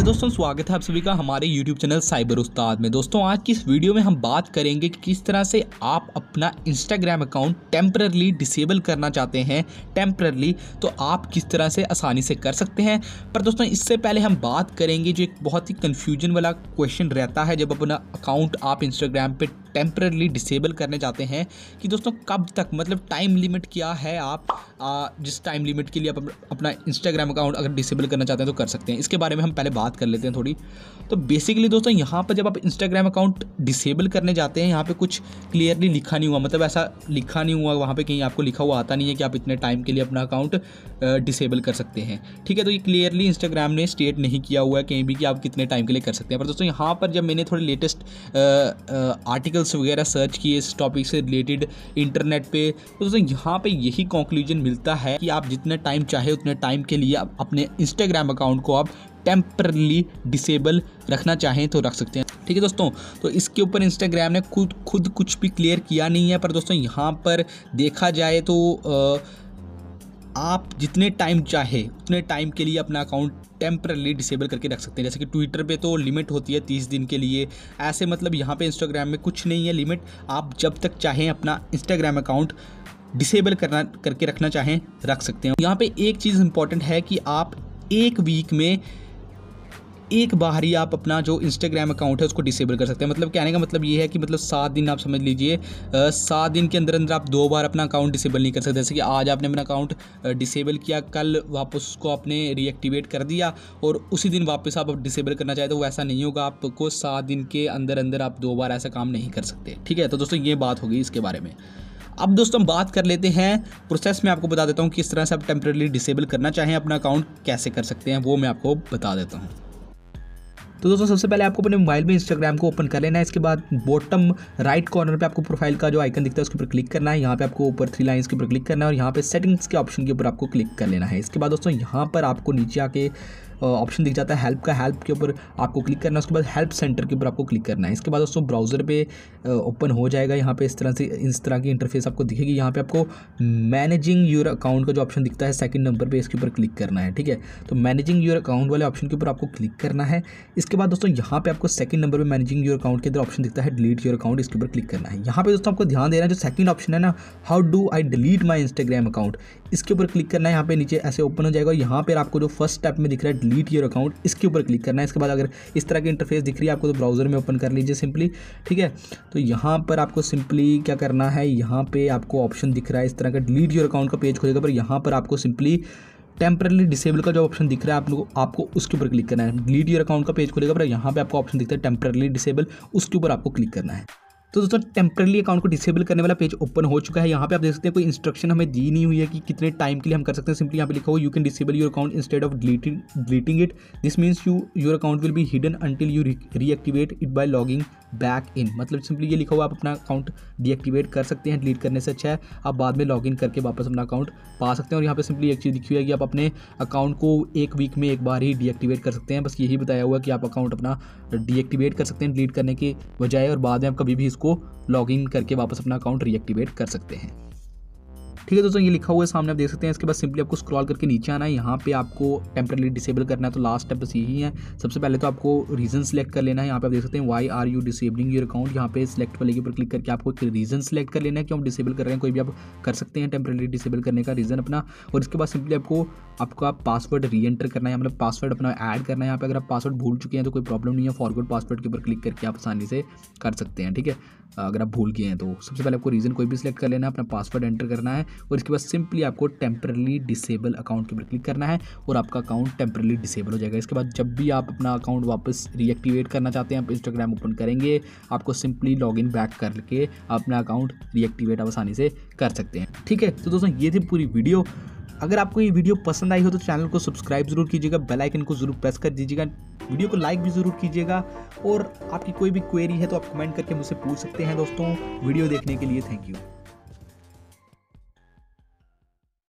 hello दोस्तों स्वागत है आप सभी का हमारे यूट्यूब चैनल साइबर उस्ताद में दोस्तों आज की इस वीडियो में हम बात करेंगे कि किस तरह से आप अपना इंस्टाग्राम अकाउंट टेम्परली डिसेबल करना चाहते हैं टेम्परली तो आप किस तरह से आसानी से कर सकते हैं पर दोस्तों इससे पहले हम बात करेंगे जो एक बहुत ही कन्फ्यूजन वाला क्वेश्चन रहता है जब अपना अकाउंट आप इंस्टाग्राम पर टेम्परेली डिसेबल करने जाते हैं कि दोस्तों कब तक मतलब टाइम लिमिट क्या है आप आ, जिस टाइम लिमिट के लिए आप अपना इंस्टाग्राम अकाउंट अगर डिसेबल करना चाहते हैं तो कर सकते हैं इसके बारे में हम पहले बात कर लेते हैं थोड़ी तो बेसिकली दोस्तों यहाँ पर जब आप इंस्टाग्राम अकाउंट डिसेबल करने जाते हैं यहाँ पर कुछ क्लियरली लिखा नहीं हुआ मतलब ऐसा लिखा नहीं हुआ वहाँ पर कहीं आपको लिखा हुआ आता नहीं है कि आप इतने टाइम के लिए अपना अकाउंट डिसेबल कर सकते हैं ठीक है तो ये क्लियरली इंस्टाग्राम ने स्टेट नहीं किया हुआ है कहीं भी कि आप कितने टाइम के लिए कर सकते हैं पर दोस्तों यहाँ पर जब मैंने थोड़े लेटेस्ट आर्टिकल आर्टिकल्स वगैरह सर्च किए इस टॉपिक से रिलेटेड इंटरनेट पे तो दोस्तों यहाँ पे यही कंक्लूजन मिलता है कि आप जितना टाइम चाहे उतने टाइम के लिए आप अपने इंस्टाग्राम अकाउंट को आप टेम्परली डिसेबल रखना चाहें तो रख सकते हैं ठीक है दोस्तों तो इसके ऊपर इंस्टाग्राम ने खुद खुद कुछ भी क्लियर किया नहीं है पर दोस्तों यहाँ पर देखा जाए तो आ, आप जितने टाइम चाहे उतने टाइम के लिए अपना अकाउंट टेम्परली डिसेबल करके रख सकते हैं जैसे कि ट्विटर पे तो लिमिट होती है तीस दिन के लिए ऐसे मतलब यहाँ पे इंस्टाग्राम में कुछ नहीं है लिमिट आप जब तक चाहें अपना इंस्टाग्राम अकाउंट डिसेबल करना करके रखना चाहें रख सकते हैं यहाँ पे एक चीज़ इंपॉर्टेंट है कि आप एक वीक में एक बार ही आप अपना जो इंस्टाग्राम अकाउंट है उसको डिसेबल कर सकते हैं मतलब कहने का मतलब ये है कि मतलब सात दिन आप समझ लीजिए सात दिन के अंदर अंदर आप दो बार अपना अकाउंट डिसेबल नहीं कर सकते जैसे कि आज आपने अपना अकाउंट डिसेबल किया कल वापस उसको आपने रीएक्टिवेट कर दिया और उसी दिन वापस आप डिसेबल करना चाहे तो वो ऐसा नहीं होगा आपको सात दिन के अंदर अंदर आप दो बार ऐसा काम नहीं कर सकते ठीक है तो दोस्तों ये बात होगी इसके बारे में अब दोस्तों हम बात कर लेते हैं प्रोसेस में आपको बता देता हूँ किस तरह से आप टेम्प्रेरली डिसेबल करना चाहें अपना अकाउंट कैसे कर सकते हैं वो मैं आपको बता देता हूँ तो दोस्तों सबसे पहले आपको अपने मोबाइल में इंस्टाग्राम को ओपन कर लेना है इसके बाद बॉटम राइट कॉर्नर पर आपको प्रोफाइल का जो आइकन दिखता है उसके ऊपर क्लिक करना है यहाँ पे आपको ऊपर थ्री लाइन के ऊपर क्लिक करना है और यहाँ पे सेटिंग्स के ऑप्शन के ऊपर आपको क्लिक कर लेना है इसके बाद दोस्तों यहाँ पर आपको नीचे आके ऑप्शन दिख जाता है हेल्प का हेल्प के ऊपर आपको क्लिक करना है उसके बाद हेल्प सेंटर के ऊपर आपको क्लिक करना है इसके बाद दोस्तों ब्राउज़र पे ओपन हो जाएगा यहाँ पे इस तरह से इस तरह की इंटरफेस आपको दिखेगी यहाँ पे आपको मैनेजिंग योर अकाउंट का जो ऑप्शन दिखता है सेकंड नंबर पे इसके ऊपर क्लिक करना है ठीक है तो मैनेजिंग योर अकाउंट वाले ऑप्शन के ऊपर आपको क्लिक करना है इसके बाद दोस्तों यहाँ पे आपको सेकंड नंबर पर मैनेजिंग योर अकाउंट के अंदर ऑप्शन दिखता है डिलीट योर अकाउंट इसके ऊपर क्लिक करना है यहाँ पे दोस्तों आपको ध्यान देना जो सेकंड ऑप्शन है ना how do I delete my Instagram account इसके ऊपर क्लिक करना है यहाँ पे नीचे ऐसे ओपन हो जाएगा यहाँ पर आपको जो फर्स्ट स्टेप में दिख रहा है डिलीट योर अकाउंट इसके ऊपर क्लिक करना है इसके बाद अगर इस तरह की इंटरफेस दिख रही है आपको तो ब्राउज़र में ओपन कर लीजिए सिंपली ठीक है तो यहाँ पर आपको सिंपली क्या करना है यहाँ पर आपको ऑप्शन दिख रहा है इस तरह का डिलीट योर अकाउंट का पेज खोलेगा पर यहाँ पर आपको सिंपली टेम्परली डिसेबल का जो ऑप्शन दिख रहा है आप लोगों आपको उसके ऊपर क्लिक करना है डिलीट योर अकाउंट का पेज खोलेगा पर यहाँ पे आपको ऑप्शन दिखता है टेम्परली डिसेबल उसके ऊपर आपको क्लिक करना है तो दोस्तों टेम्परली अकाउंट को डिसेबल करने वाला पेज ओपन हो चुका है यहाँ पे आप देख सकते हैं कोई इंस्ट्रक्शन हमें दी नहीं हुई है कि कितने टाइम के लिए हम कर सकते हैं सिंपली यहाँ पे लिखा हो you can disable your account instead of deleting deleting it this means you your account will be hidden until you reactivate it by logging back in मतलब सिंपली ये लिखा हुआ आप अपना अकाउंट डीएक्टिवेट कर सकते हैं डिलीट करने से अच्छा है आप बाद में लॉगिन करके वापस अपना अकाउंट पा सकते हैं और यहाँ पे सिंपली एक चीज़ लिखी हुई है कि आप अपने अकाउंट को एक वीक में एक बार ही डीएक्टिवेट कर सकते हैं बस यही बताया हुआ कि आप अकाउंट अपना डीएक्टिवेट कर सकते हैं डिलीट करने के बजाय और बाद में आप कभी भी इसको उसको लॉग इन करके वापस अपना अकाउंट रीएक्टिवेट कर सकते हैं ठीक है दोस्तों ये लिखा हुआ है सामने आप देख सकते हैं इसके बाद सिंपली आपको स्क्रॉल करके नीचे आना है यहाँ पे आपको टेम्परली डिसेबल करना है तो लास्ट स्टेप बस यही है सबसे पहले तो आपको रीजन सेलेक्ट कर लेना है यहाँ पे आप देख सकते हैं why are you disabling your account यहाँ पे सिलेक्ट वाले के ऊपर क्लिक करके आपको एक रीजन सेलेक्ट कर लेना है कि हम डिसेबल कर रहे हैं कोई भी आप कर सकते हैं टेम्परली डिसेबल करने का रीज़न अपना और इसके बाद सिंपली आपको आपका पासवर्ड री एंटर करना है मतलब पासवर्ड अपना ऐड करना है यहाँ पे अगर आप पासवर्ड भूल चुके हैं तो कोई प्रॉब्लम नहीं है फॉरवर्ड पासवर्ड के ऊपर क्लिक करके आप आसानी से कर सकते हैं ठीक है अगर आप भूल गए हैं तो सबसे पहले आपको रीज़न कोई भी सिलेक्ट कर लेना है अपना पासवर्ड एंटर करना है और इसके बाद सिंपली आपको टेम्परली डिसेबल अकाउंट के ऊपर क्लिक करना है और आपका अकाउंट टेम्परली डिसेबल हो जाएगा इसके बाद जब भी आप अपना अकाउंट वापस रीएक्टिवेट करना चाहते हैं आप इंस्टाग्राम ओपन करेंगे आपको सिंपली लॉग इन बैक करके अपना अकाउंट रीएक्टिवेट आप आसानी से कर सकते हैं ठीक है तो दोस्तों ये थी पूरी वीडियो अगर आपको ये वीडियो पसंद आई हो तो चैनल को सब्सक्राइब जरूर कीजिएगा बेल आइकन को जरूर प्रेस कर दीजिएगा वीडियो को लाइक भी ज़रूर कीजिएगा और आपकी कोई भी क्वेरी है तो आप कमेंट करके मुझसे पूछ सकते हैं दोस्तों वीडियो देखने के लिए थैंक यू